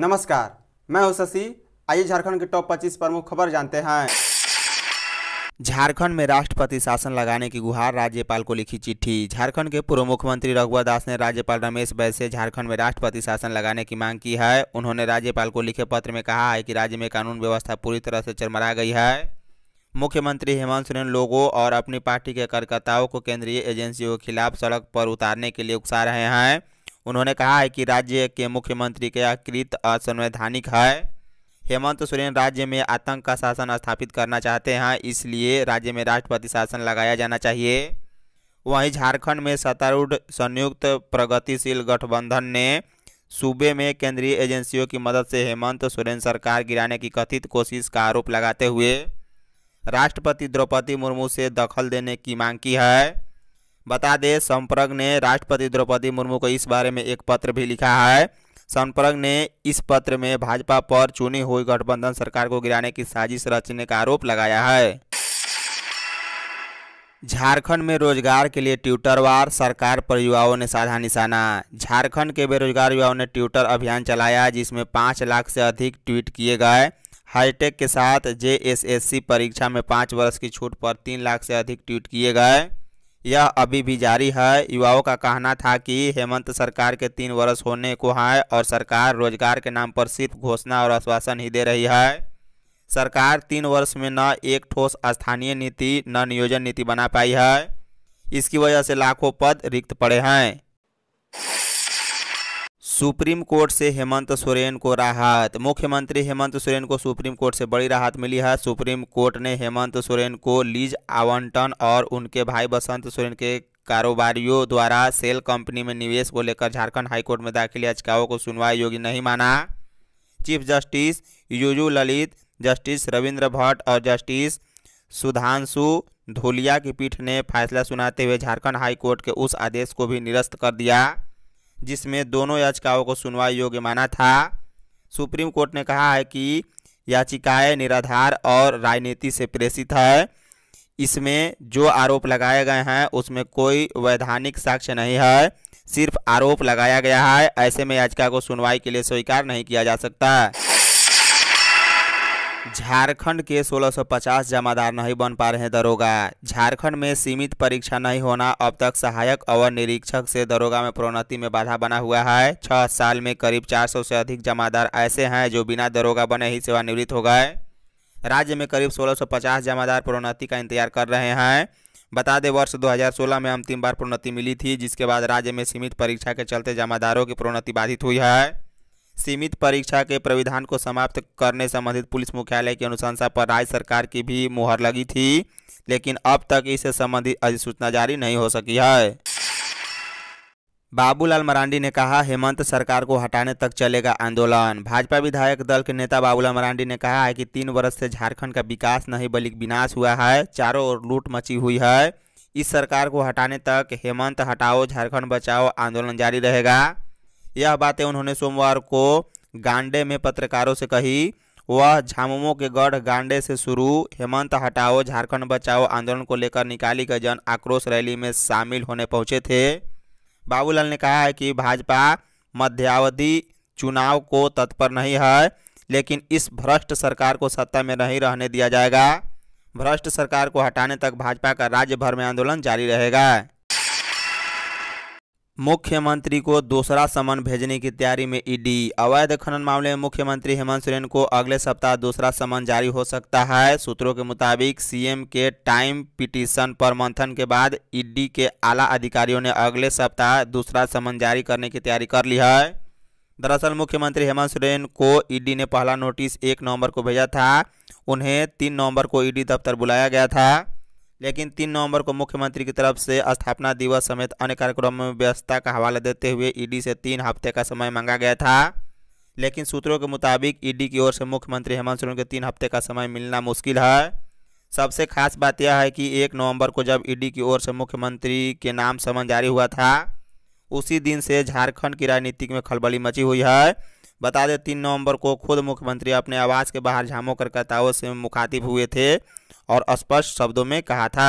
नमस्कार मैं हूं शशि आइए झारखंड के टॉप 25 प्रमुख खबर जानते हैं झारखंड में राष्ट्रपति शासन लगाने की गुहार राज्यपाल को लिखी चिट्ठी झारखंड के पूर्व मुख्यमंत्री रघुवर दास ने राज्यपाल रमेश बैस से झारखंड में राष्ट्रपति शासन लगाने की मांग की है उन्होंने राज्यपाल को लिखे पत्र में कहा है कि राज्य में कानून व्यवस्था पूरी तरह से चरमरा गई है मुख्यमंत्री हेमंत सोरेन लोगों और अपनी पार्टी के कार्यकर्ताओं को केंद्रीय एजेंसियों के खिलाफ सड़क पर उतारने के लिए उकसा रहे हैं उन्होंने कहा है कि राज्य के मुख्यमंत्री के कृत असंवैधानिक है हेमंत सोरेन राज्य में आतंक का शासन स्थापित करना चाहते हैं इसलिए राज्य में राष्ट्रपति शासन लगाया जाना चाहिए वहीं झारखंड में सत्तारूढ़ संयुक्त प्रगतिशील गठबंधन ने सूबे में केंद्रीय एजेंसियों की मदद से हेमंत सोरेन सरकार गिराने की कथित कोशिश का आरोप लगाते हुए राष्ट्रपति द्रौपदी मुर्मू से दखल देने की मांग की है बता दें संप्रग ने राष्ट्रपति द्रौपदी मुर्मू को इस बारे में एक पत्र भी लिखा है संप्रग ने इस पत्र में भाजपा पर चुनी हुई गठबंधन सरकार को गिराने की साजिश रचने का आरोप लगाया है झारखंड में रोजगार के लिए वार सरकार पर युवाओं ने साधा निशाना झारखंड के बेरोजगार युवाओं ने ट्यूटर अभियान चलाया जिसमें पाँच लाख से अधिक ट्वीट किए गए हाईटेक के साथ जेएसएससी परीक्षा में पाँच वर्ष की छूट पर तीन लाख से अधिक ट्वीट किए गए यह अभी भी जारी है युवाओं का कहना था कि हेमंत सरकार के तीन वर्ष होने को हैं और सरकार रोजगार के नाम पर सिर्फ घोषणा और आश्वासन ही दे रही है सरकार तीन वर्ष में न एक ठोस स्थानीय नीति न नियोजन नीति बना पाई है इसकी वजह से लाखों पद रिक्त पड़े हैं सुप्रीम कोर्ट से हेमंत सोरेन को राहत मुख्यमंत्री हेमंत सोरेन को सुप्रीम कोर्ट से बड़ी राहत मिली है सुप्रीम कोर्ट ने हेमंत सोरेन को लीज आवंटन और उनके भाई बसंत सोरेन के कारोबारियों द्वारा सेल कंपनी में निवेश को लेकर झारखंड हाईकोर्ट में दाखिल याचिकाओं को सुनवाई योग्य नहीं माना chief justice U U Lalit justice Ravindra Bhat और जस्टिस सुधांशु धोलिया की पीठ ने फैसला सुनाते हुए झारखंड हाईकोर्ट के उस आदेश को भी निरस्त कर दिया जिसमें दोनों याचिकाओं को सुनवाई योग्य माना था सुप्रीम कोर्ट ने कहा है कि याचिकाएं निराधार और राजनीति से प्रेषित है इसमें जो आरोप लगाए गए हैं उसमें कोई वैधानिक साक्ष्य नहीं है सिर्फ आरोप लगाया गया है ऐसे में याचिका को सुनवाई के लिए स्वीकार नहीं किया जा सकता झारखंड के 1650 जमादार नहीं बन पा रहे हैं दरोगा झारखंड में सीमित परीक्षा नहीं होना अब तक सहायक अवर निरीक्षक से दरोगा में प्रोन्नति में बाधा बना हुआ है छह साल में करीब 400 से अधिक जमादार ऐसे हैं जो बिना दरोगा बने ही सेवानिवृत्त हो गए राज्य में करीब 1650 जमादार प्रोन्नति का इंतजार कर रहे हैं बता दें वर्ष 2016 में अंतिम बार प्रोन्नति मिली थी जिसके बाद राज्य में सीमित परीक्षा के चलते जमादारों की प्रोन्नति बाधित हुई है सीमित परीक्षा के प्रविधान को समाप्त करने संबंधित पुलिस मुख्यालय की अनुशंसा पर राज्य सरकार की भी मुहर लगी थी लेकिन अब तक इससे संबंधित अधिसूचना जारी नहीं हो सकी है बाबूलाल मरांडी ने कहा हेमंत सरकार को हटाने तक चलेगा आंदोलन भाजपा विधायक दल के नेता बाबूलाल मरांडी ने कहा है कि तीन वर्ष से झारखंड का विकास नहीं बल्कि विनाश हुआ है चारों ओर लूट मची हुई है इस सरकार को हटाने तक हेमंत हटाओ झारखंड बचाओ आंदोलन जारी रहेगा यह बातें उन्होंने सोमवार को गांडे में पत्रकारों से कही वह झामुमो के गढ़ गांडे से शुरू हेमंत हटाओ झारखंड बचाओ आंदोलन को लेकर निकाली गई जन आक्रोश रैली में शामिल होने पहुंचे थे बाबूलाल ने कहा है कि भाजपा मध्यावधि चुनाव को तत्पर नहीं है लेकिन इस भ्रष्ट सरकार को सत्ता में नहीं रहने दिया जाएगा भ्रष्ट सरकार को हटाने तक भाजपा का राज्य भर में आंदोलन जारी रहेगा मुख्यमंत्री को दूसरा समन भेजने की तैयारी में ईडी अवैध खनन मामले में मुख्यमंत्री हेमंत सोरेन को अगले सप्ताह दूसरा समन जारी हो सकता है सूत्रों के मुताबिक सीएम के टाइम पिटीशन पर मंथन के बाद ईडी के आला अधिकारियों ने अगले सप्ताह दूसरा समन जारी करने की तैयारी कर ली है दरअसल मुख्यमंत्री हेमंत सोरेन को ईडी ने पहला नोटिस एक नवम्बर को भेजा था उन्हें तीन नवम्बर को ईडी दफ्तर बुलाया गया था लेकिन तीन नवंबर को मुख्यमंत्री की तरफ से स्थापना दिवस समेत अन्य कार्यक्रम में व्यस्तता का हवाला देते हुए ईडी से तीन हफ्ते का समय मांगा गया था लेकिन सूत्रों के मुताबिक ईडी की ओर से मुख्यमंत्री हेमंत सोरेन को तीन हफ्ते का समय मिलना मुश्किल है सबसे खास बात यह है कि एक नवंबर को जब ईडी की ओर से मुख्यमंत्री के नाम समन जारी हुआ था उसी दिन से झारखंड की राजनीति में खलबली मची हुई है बता दें तीन नवंबर को खुद मुख्यमंत्री अपने आवास के बाहर झामो करकर्ताओं से मुखातिब हुए थे और स्पष्ट शब्दों में कहा था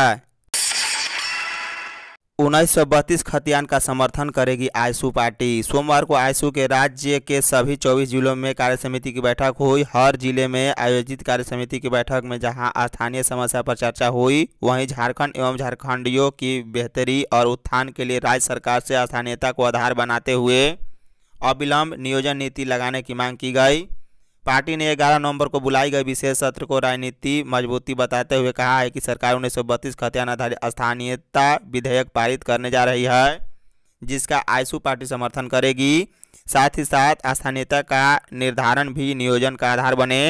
उन्नीस सौ बत्तीस खतियान का समर्थन करेगी आयसू पार्टी सोमवार को आयसू के राज्य के सभी 24 जिलों में कार्य समिति की बैठक हुई हर जिले में आयोजित कार्य समिति की बैठक में जहां स्थानीय समस्या पर चर्चा हुई वहीं झारखंड एवं झारखंडियों की बेहतरी और उत्थान के लिए राज्य सरकार से स्थानीयता को आधार बनाते हुए अविलंब नियोजन नीति लगाने की मांग की गई पार्टी ने 11 नवंबर को बुलाई गई विशेष सत्र को राजनीति मजबूती बताते हुए कहा है कि सरकार उन्नीस सौ बत्तीस खतियान आधारित स्थानीयता विधेयक पारित करने जा रही है जिसका आयसू पार्टी समर्थन करेगी साथ ही साथ स्थानीयता का निर्धारण भी नियोजन का आधार बने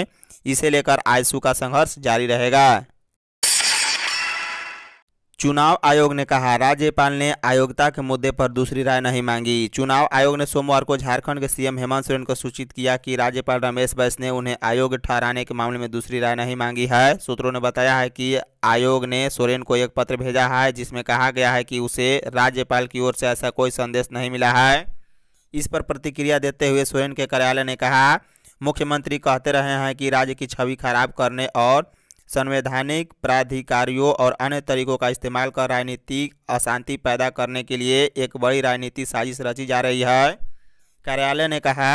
इसे लेकर आयसू का संघर्ष जारी रहेगा चुनाव आयोग ने कहा राज्यपाल ने आयोगता के मुद्दे पर दूसरी राय नहीं मांगी चुनाव आयोग ने सोमवार को झारखंड के सीएम हेमंत सोरेन को सूचित किया कि राज्यपाल रमेश बैस ने उन्हें आयोग ठहराने के मामले में दूसरी राय नहीं मांगी है सूत्रों ने बताया है कि आयोग ने सोरेन को एक पत्र भेजा है जिसमें कहा गया है कि उसे राज्यपाल की ओर से ऐसा कोई संदेश नहीं मिला है इस पर प्रतिक्रिया देते हुए सोरेन के कार्यालय ने कहा मुख्यमंत्री कहते रहे हैं कि राज्य की छवि खराब करने और संवैधानिक प्राधिकारियों और अन्य तरीकों का इस्तेमाल कर राजनीतिक अशांति पैदा करने के लिए एक बड़ी राजनीति साजिश रची जा रही है कार्यालय ने कहा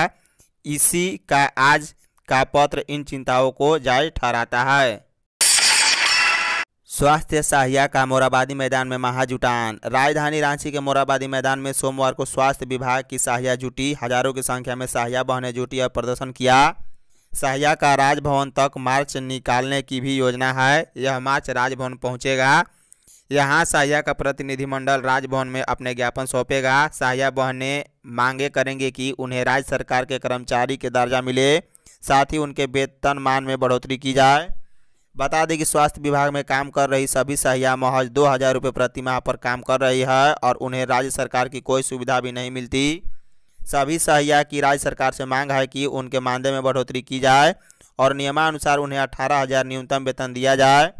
इसी का आज का पत्र इन चिंताओं को जाय ठहराता है स्वास्थ्य सहायक का मोराबादी मैदान में महाजुटान राजधानी रांची के मोराबादी मैदान में सोमवार को स्वास्थ्य विभाग की सहायक जुटी हजारों की संख्या में सहायक बहने जुटी और प्रदर्शन किया सहिया का राजभवन तक मार्च निकालने की भी योजना है यह मार्च राजभवन पहुंचेगा यहाँ सहाया का प्रतिनिधिमंडल राजभवन में अपने ज्ञापन सौंपेगा सहाया बहने मांगे करेंगे कि उन्हें राज्य सरकार के कर्मचारी के दर्जा मिले साथ ही उनके वेतन मान में बढ़ोतरी की जाए बता दें कि स्वास्थ्य विभाग में काम कर रही सभी सहिया महज दो हज़ार रुपये प्रतिमाह पर काम कर रही है और उन्हें राज्य सरकार की कोई सुविधा भी नहीं मिलती सभी सहिया की राज्य सरकार से मांग है कि उनके मानदेय में बढ़ोतरी की जाए और नियमानुसार उन्हें अठारह हज़ार न्यूनतम वेतन दिया जाए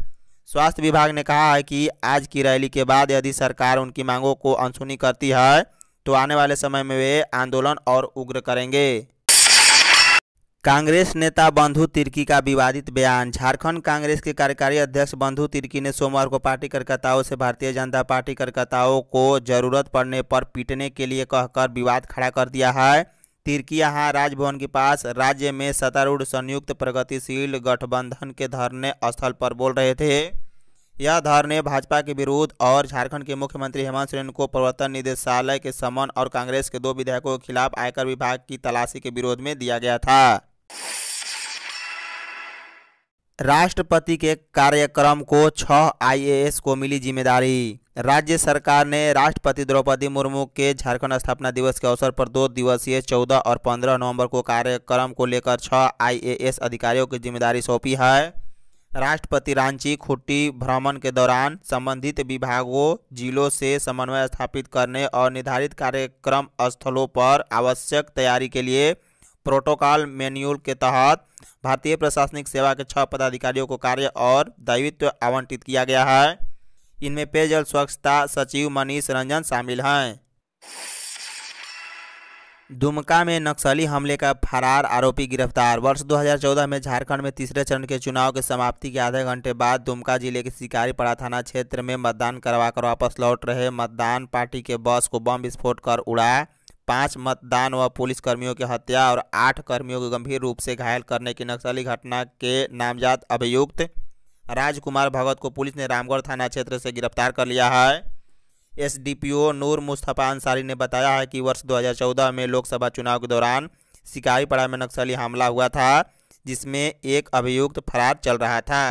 स्वास्थ्य विभाग ने कहा है कि आज की रैली के बाद यदि सरकार उनकी मांगों को अनसुनी करती है तो आने वाले समय में वे आंदोलन और उग्र करेंगे कांग्रेस नेता बंधु तिर्की का विवादित बयान झारखंड कांग्रेस के कार्यकारी अध्यक्ष बंधु तिर्की ने सोमवार को पार्टी कार्यकर्ताओं से भारतीय जनता पार्टी कार्यकर्ताओं को जरूरत पड़ने पर पीटने के लिए कहकर विवाद खड़ा कर दिया है तिर्की यहाँ राजभवन के पास राज्य में सत्तारूढ़ संयुक्त प्रगतिशील गठबंधन के धरने स्थल पर बोल रहे थे यह धरने भाजपा के विरोध और झारखंड के मुख्यमंत्री हेमंत सोरेन को प्रवर्तन निदेशालय के समन और कांग्रेस के दो विधायकों के खिलाफ आयकर विभाग की तलाशी के विरोध में दिया गया था राष्ट्रपति के कार्यक्रम को छह आईएएस को मिली जिम्मेदारी राज्य सरकार ने राष्ट्रपति द्रौपदी मुर्मू के झारखंड स्थापना दिवस के अवसर पर दो दिवसीय 14 और 15 नवंबर को कार्यक्रम को लेकर छह आईएएस अधिकारियों की जिम्मेदारी सौंपी है राष्ट्रपति रांची खुट्टी भ्रमण के दौरान संबंधित विभागों जिलों से समन्वय स्थापित करने और निर्धारित कार्यक्रम स्थलों पर आवश्यक तैयारी के लिए प्रोटोकॉल मैन्यूल के तहत भारतीय प्रशासनिक सेवा के छह पदाधिकारियों को कार्य और दायित्व आवंटित किया गया है इनमें पेयजल स्वच्छता सचिव मनीष रंजन शामिल हैं दुमका में नक्सली हमले का फरार आरोपी गिरफ्तार वर्ष 2014 में झारखंड में तीसरे चरण के चुनाव के समाप्ति के आधे घंटे बाद दुमका जिले के शिकारीपड़ा थाना क्षेत्र में मतदान करवाकर वापस लौट रहे मतदान पार्टी के बस को बम विस्फोट कर उड़ा पांच मतदान व पुलिसकर्मियों की हत्या और आठ कर्मियों को गंभीर रूप से घायल करने की नक्सली घटना के नामजात अभियुक्त राजकुमार भगत को पुलिस ने रामगढ़ थाना क्षेत्र से गिरफ्तार कर लिया है एसडीपीओ नूर मुस्तफ़ा अंसारी ने बताया है कि वर्ष 2014 में लोकसभा चुनाव के दौरान पड़ा में नक्सली हमला हुआ था जिसमें एक अभियुक्त फरार चल रहा था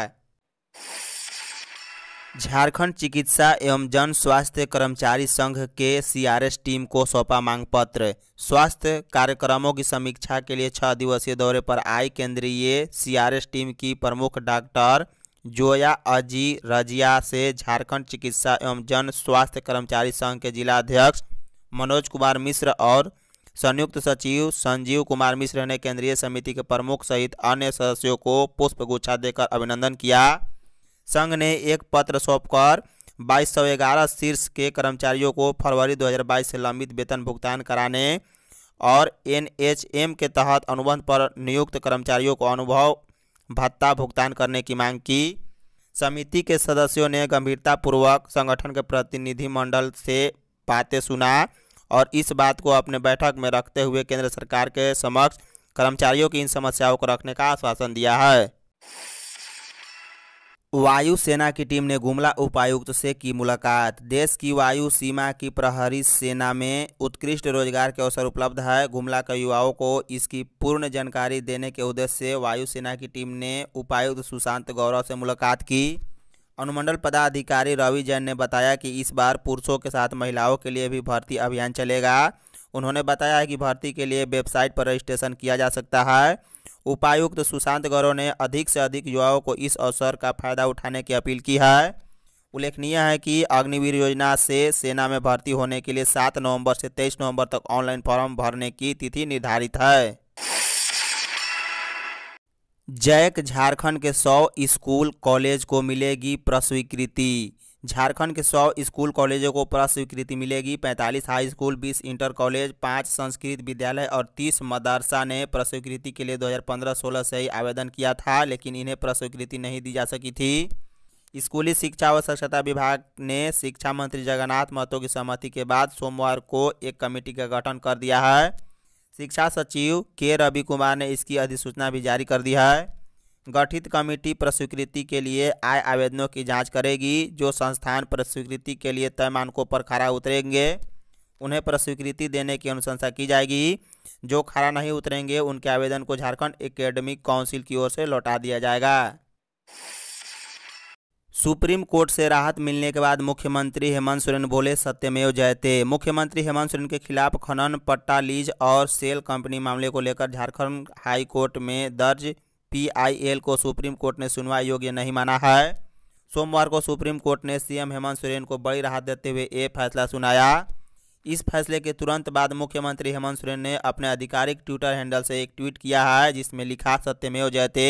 झारखंड चिकित्सा एवं जन स्वास्थ्य कर्मचारी संघ के सीआरएस टीम को सौंपा मांग पत्र स्वास्थ्य कार्यक्रमों की समीक्षा के लिए छह दिवसीय दौरे पर आई केंद्रीय सीआरएस टीम की प्रमुख डॉक्टर जोया अजी रजिया से झारखंड चिकित्सा एवं जन स्वास्थ्य कर्मचारी संघ के जिला अध्यक्ष मनोज कुमार मिश्र और संयुक्त सचिव संजीव कुमार मिश्र ने केंद्रीय समिति के प्रमुख सहित अन्य सदस्यों को पुष्पगुच्छा देकर अभिनंदन किया संघ ने एक पत्र सौंपकर बाईस सौ ग्यारह शीर्ष के कर्मचारियों को फरवरी 2022 से लंबित वेतन भुगतान कराने और एनएचएम के तहत अनुबंध पर नियुक्त कर्मचारियों को अनुभव भत्ता भुगतान करने की मांग की समिति के सदस्यों ने गंभीरतापूर्वक संगठन के प्रतिनिधिमंडल से बातें सुना और इस बात को अपने बैठक में रखते हुए केंद्र सरकार के समक्ष कर्मचारियों की इन समस्याओं को रखने का आश्वासन दिया है वायुसेना की टीम ने गुमला उपायुक्त से की मुलाकात देश की वायु सीमा की प्रहरी सेना में उत्कृष्ट रोजगार के अवसर उपलब्ध है गुमला के युवाओं को इसकी पूर्ण जानकारी देने के उद्देश्य से वायुसेना की टीम ने उपायुक्त सुशांत गौरव से मुलाकात की अनुमंडल पदाधिकारी रवि जैन ने बताया कि इस बार पुरुषों के साथ महिलाओं के लिए भी भर्ती अभियान चलेगा उन्होंने बताया कि भर्ती के लिए वेबसाइट पर रजिस्ट्रेशन किया जा सकता है उपायुक्त सुशांत गौरव ने अधिक से अधिक युवाओं को इस अवसर का फायदा उठाने की अपील की है उल्लेखनीय है कि अग्निवीर योजना से सेना में भर्ती होने के लिए 7 नवंबर से 23 नवंबर तक ऑनलाइन फॉर्म भरने की तिथि निर्धारित है जैक झारखंड के 100 स्कूल कॉलेज को मिलेगी प्रस्वीकृति झारखंड के सौ स्कूल कॉलेजों को प्रस्वीकृति मिलेगी पैंतालीस हाई स्कूल बीस इंटर कॉलेज पाँच संस्कृत विद्यालय और तीस मदरसा ने प्रस्वीकृति के लिए 2015-16 से ही आवेदन किया था लेकिन इन्हें प्रस्वीकृति नहीं दी जा सकी थी स्कूली शिक्षा व स्वच्छता विभाग ने शिक्षा मंत्री जगन्नाथ महतो की सहमति के बाद सोमवार को एक कमेटी का गठन कर दिया है शिक्षा सचिव के रवि कुमार ने इसकी अधिसूचना भी जारी कर दी है गठित कमेटी प्रस्वीकृति के लिए आय आवेदनों की जांच करेगी जो संस्थान प्रस्वीकृति के लिए तय मानकों पर खरा उतरेंगे उन्हें प्रस्वीकृति देने की अनुशंसा की जाएगी जो खरा नहीं उतरेंगे उनके आवेदन को झारखंड एकेडमिक काउंसिल की ओर से लौटा दिया जाएगा सुप्रीम कोर्ट से राहत मिलने के बाद मुख्यमंत्री हेमंत सोरेन बोले सत्यमेव जयते मुख्यमंत्री हेमंत सोरेन के खिलाफ खनन पट्टा लीज और सेल कंपनी मामले को लेकर झारखंड हाई कोर्ट में दर्ज पीआईएल को सुप्रीम कोर्ट ने सुनवाई योग्य नहीं माना है सोमवार को सुप्रीम कोर्ट ने सीएम हेमंत सोरेन को बड़ी राहत देते हुए ये फैसला सुनाया इस फैसले के तुरंत बाद मुख्यमंत्री हेमंत सोरेन ने अपने आधिकारिक ट्विटर हैंडल से एक ट्वीट किया है जिसमें लिखा सत्यमेव जयते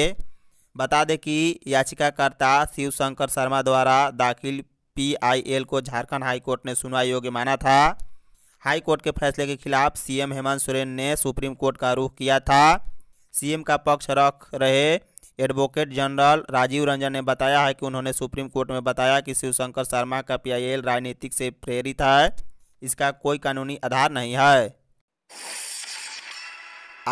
बता दें कि याचिकाकर्ता शिव शंकर शर्मा द्वारा दाखिल पीआईएल को झारखंड हाईकोर्ट ने सुनवाई योग्य माना था हाईकोर्ट के फैसले के खिलाफ सीएम हेमंत सोरेन ने सुप्रीम कोर्ट का रुख किया था सीएम का पक्ष रख रहे एडवोकेट जनरल राजीव रंजन ने बताया है कि उन्होंने सुप्रीम कोर्ट में बताया कि शिवशंकर शर्मा का पीआईएल राजनीतिक से प्रेरित है इसका कोई कानूनी आधार नहीं है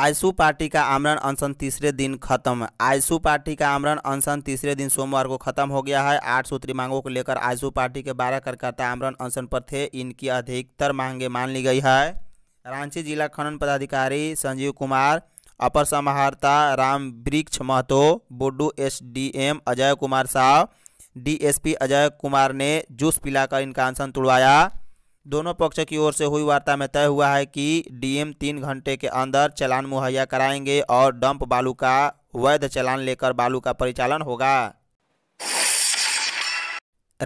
आयसू पार्टी का आमरण अनशन तीसरे दिन खत्म आयसू पार्टी का आमरण अनशन तीसरे दिन सोमवार को खत्म हो गया है आठ सूत्री मांगों को लेकर आयसू पार्टी के बारह कार्यकर्ता आमरण अनशन पर थे इनकी अधिकतर मांगे मान ली गई है रांची जिला खनन पदाधिकारी संजीव कुमार अपर समाहर्ता राम वृक्ष महतो बोडू एसडीएम अजय कुमार साव डीएसपी अजय कुमार ने जूस पिलाकर इनका आंसन तुड़वाया दोनों पक्ष की ओर से हुई वार्ता में तय हुआ है कि डीएम तीन घंटे के अंदर चलान मुहैया कराएंगे और डंप बालू का वैध चलान लेकर बालू का परिचालन होगा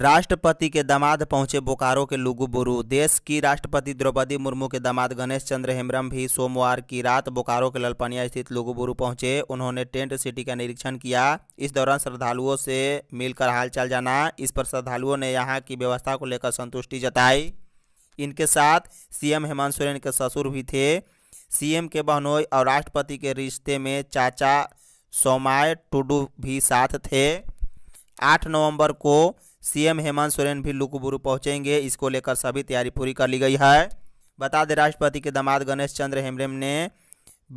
राष्ट्रपति के दामाद पहुंचे बोकारो के लुगुबुरु देश की राष्ट्रपति द्रौपदी मुर्मू के दामाद गणेश चंद्र हेम्ब्रम भी सोमवार की रात बोकारो के ललपनिया स्थित लुगुबुरु पहुंचे उन्होंने टेंट सिटी का निरीक्षण किया इस दौरान श्रद्धालुओं से मिलकर हालचाल जाना इस पर श्रद्धालुओं ने यहाँ की व्यवस्था को लेकर संतुष्टि जताई इनके साथ सीएम हेमंत सोरेन के ससुर भी थे सीएम के बहनोई और राष्ट्रपति के रिश्ते में चाचा सोमाय टुडू भी साथ थे आठ नवम्बर को सीएम हेमंत सोरेन भी लुकबुरु पहुंचेंगे इसको लेकर सभी तैयारी पूरी कर ली गई है बता दें राष्ट्रपति के दामाद गणेश चंद्र हेमरेम ने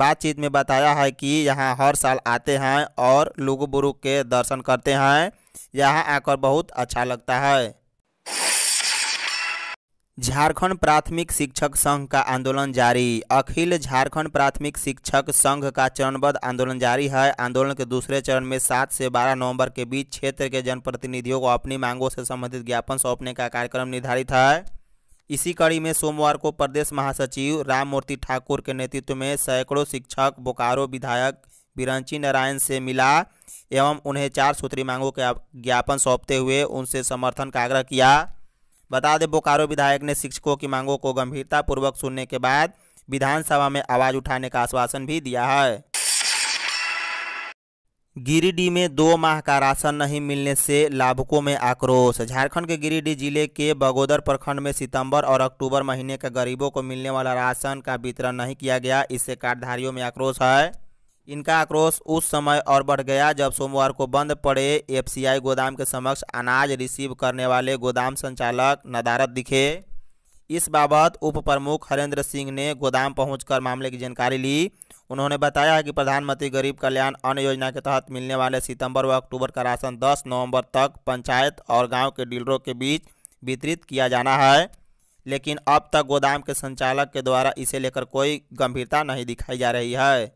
बातचीत में बताया है कि यहाँ हर साल आते हैं और लुकबुरु के दर्शन करते हैं यहाँ आकर बहुत अच्छा लगता है झारखंड प्राथमिक शिक्षक संघ का आंदोलन जारी अखिल झारखंड प्राथमिक शिक्षक संघ का चरणबद्ध आंदोलन जारी है आंदोलन के दूसरे चरण में सात से बारह नवंबर के बीच क्षेत्र के जनप्रतिनिधियों को अपनी मांगों से संबंधित ज्ञापन सौंपने का कार्यक्रम निर्धारित है इसी कड़ी में सोमवार को प्रदेश महासचिव राममूर्ति ठाकुर के नेतृत्व में सैकड़ों शिक्षक बोकारो विधायक बिरंची नारायण से मिला एवं उन्हें चार सूत्री मांगों के ज्ञापन सौंपते हुए उनसे समर्थन का आग्रह किया बता दें बोकारो विधायक ने शिक्षकों की मांगों को गंभीरतापूर्वक सुनने के बाद विधानसभा में आवाज उठाने का आश्वासन भी दिया है गिरिडीह में दो माह का राशन नहीं मिलने से लाभुकों में आक्रोश झारखंड के गिरिडीह जिले के बगोदर प्रखंड में सितंबर और अक्टूबर महीने के गरीबों को मिलने वाला राशन का वितरण नहीं किया गया इससे कार्डधारियों में आक्रोश है इनका आक्रोश उस समय और बढ़ गया जब सोमवार को बंद पड़े एफसीआई गोदाम के समक्ष अनाज रिसीव करने वाले गोदाम संचालक नदारत दिखे इस बाबत उप प्रमुख हरेंद्र सिंह ने गोदाम पहुंचकर मामले की जानकारी ली उन्होंने बताया कि प्रधानमंत्री गरीब कल्याण अन्न योजना के तहत मिलने वाले सितंबर व अक्टूबर का राशन 10 नवंबर तक पंचायत और गांव के डीलरों के बीच वितरित किया जाना है लेकिन अब तक गोदाम के संचालक के द्वारा इसे लेकर कोई गंभीरता नहीं दिखाई जा रही है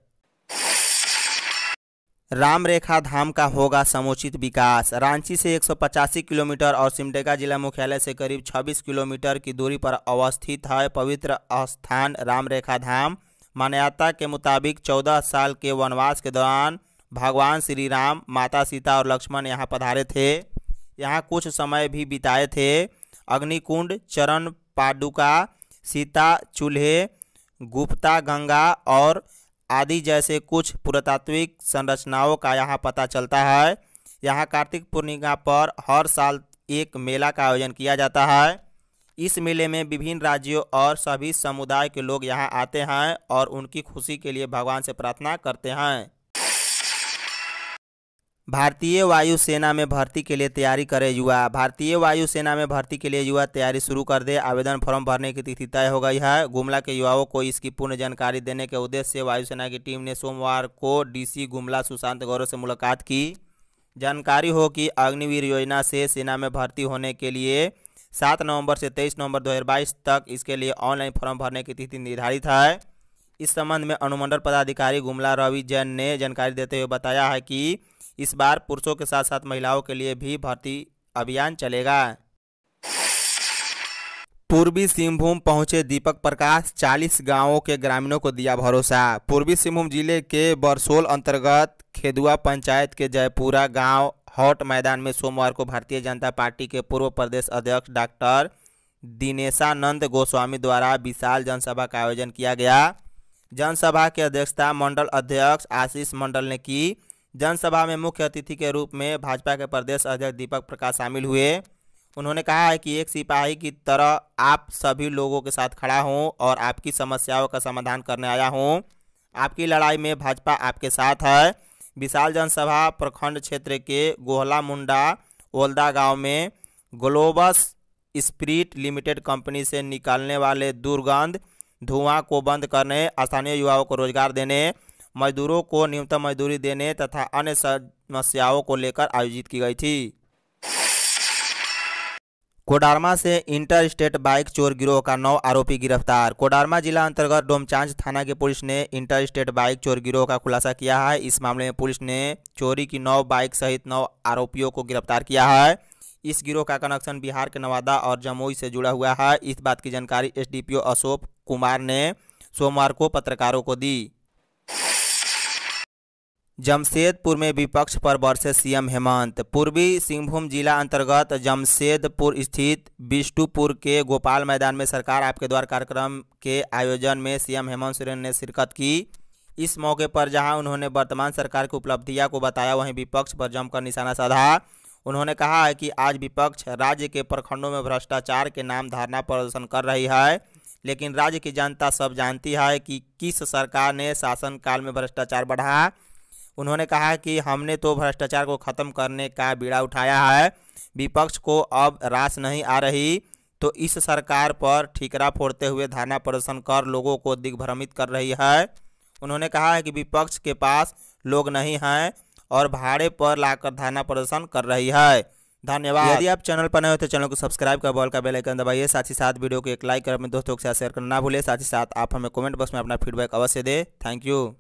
राम रेखा धाम का होगा समुचित विकास रांची से एक किलोमीटर और सिमडेगा जिला मुख्यालय से करीब 26 किलोमीटर की दूरी पर अवस्थित है पवित्र स्थान राम रेखा धाम मान्यता के मुताबिक 14 साल के वनवास के दौरान भगवान श्री राम माता सीता और लक्ष्मण यहाँ पधारे थे यहाँ कुछ समय भी बिताए थे अग्निकुंड चरण पाडुका सीता चूल्हे गुप्ता गंगा और आदि जैसे कुछ पुरातात्विक संरचनाओं का यहाँ पता चलता है यहाँ कार्तिक पूर्णिमा पर हर साल एक मेला का आयोजन किया जाता है इस मेले में विभिन्न राज्यों और सभी समुदाय के लोग यहाँ आते हैं और उनकी खुशी के लिए भगवान से प्रार्थना करते हैं भारतीय वायुसेना में भर्ती के लिए तैयारी करे युवा भारतीय वायुसेना में भर्ती के लिए युवा तैयारी शुरू कर दे आवेदन फॉर्म भरने की तिथि तय हो गई है गुमला के युवाओं को इसकी पूर्ण जानकारी देने के उद्देश्य से वायुसेना की टीम ने सोमवार को डीसी गुमला सुशांत गौरव से मुलाकात की जानकारी हो कि अग्निवीर योजना से सेना में भर्ती होने के लिए सात नवम्बर से तेईस नवम्बर दो तक इसके लिए ऑनलाइन फॉर्म भरने की तिथि निर्धारित है इस संबंध में अनुमंडल पदाधिकारी गुमला रवि जैन ने जानकारी देते हुए बताया है कि इस बार पुरुषों के साथ साथ महिलाओं के लिए भी भर्ती अभियान चलेगा पूर्वी सिंहभूम पहुंचे दीपक प्रकाश 40 गांवों के ग्रामीणों को दिया भरोसा पूर्वी सिंहभूम जिले के बरसोल अंतर्गत खेदुआ पंचायत के जयपुरा गांव हॉट मैदान में सोमवार को भारतीय जनता पार्टी के पूर्व प्रदेश अध्यक्ष डॉक्टर दिनेशानंद गोस्वामी द्वारा विशाल जनसभा का आयोजन किया गया जनसभा की अध्यक्षता मंडल अध्यक्ष आशीष मंडल ने की जनसभा में मुख्य अतिथि के रूप में भाजपा के प्रदेश अध्यक्ष दीपक प्रकाश शामिल हुए उन्होंने कहा है कि एक सिपाही की तरह आप सभी लोगों के साथ खड़ा हूँ और आपकी समस्याओं का समाधान करने आया हूँ आपकी लड़ाई में भाजपा आपके साथ है विशाल जनसभा प्रखंड क्षेत्र के गोहला मुंडा ओल्दा गांव में ग्लोबस स्प्रिट लिमिटेड कंपनी से निकालने वाले दुर्गंध धुआं को बंद करने स्थानीय युवाओं को रोजगार देने मजदूरों को न्यूनतम मजदूरी देने तथा अन्य समस्याओं को लेकर आयोजित की गई थी कोडारमा से इंटर स्टेट बाइक चोर गिरोह का नौ आरोपी गिरफ्तार कोडारमा जिला अंतर्गत डोमचांच थाना के पुलिस ने इंटर स्टेट बाइक चोर गिरोह का खुलासा किया है इस मामले में पुलिस ने चोरी की नौ बाइक सहित नौ आरोपियों को गिरफ्तार किया है इस गिरोह का कनेक्शन बिहार के नवादा और जमुई से जुड़ा हुआ है इस बात की जानकारी एस अशोक कुमार ने सोमवार को पत्रकारों को दी जमशेदपुर में विपक्ष पर बरसे सीएम हेमंत पूर्वी सिंहभूम जिला अंतर्गत जमशेदपुर स्थित बिष्टुपुर के गोपाल मैदान में सरकार आपके द्वार कार्यक्रम के आयोजन में सीएम हेमंत सोरेन ने शिरकत की इस मौके पर जहां उन्होंने वर्तमान सरकार की उपलब्धियां को बताया वहीं विपक्ष पर जमकर निशाना साधा उन्होंने कहा है कि आज विपक्ष राज्य के प्रखंडों में भ्रष्टाचार के नाम धारणा प्रदर्शन कर रही है लेकिन राज्य की जनता सब जानती है कि किस सरकार ने शासनकाल में भ्रष्टाचार बढ़ा उन्होंने कहा कि हमने तो भ्रष्टाचार को खत्म करने का बीड़ा उठाया है विपक्ष को अब रास नहीं आ रही तो इस सरकार पर ठीकरा फोड़ते हुए धरना प्रदर्शन कर लोगों को दिग्भ्रमित कर रही है उन्होंने कहा है कि विपक्ष के पास लोग नहीं हैं और भाड़े पर लाकर धरना प्रदर्शन कर रही है धन्यवाद यदि आप चैनल पर नए हो तो चैनल को सब्सक्राइब कर बॉल का बेल आइकन दबाइए साथ ही साथ वीडियो को एक लाइक कर अपने दोस्तों के साथ शेयर करना ना भूलें साथ ही साथ आप हमें कमेंट बॉक्स में अपना फीडबैक अवश्य दें थैंक यू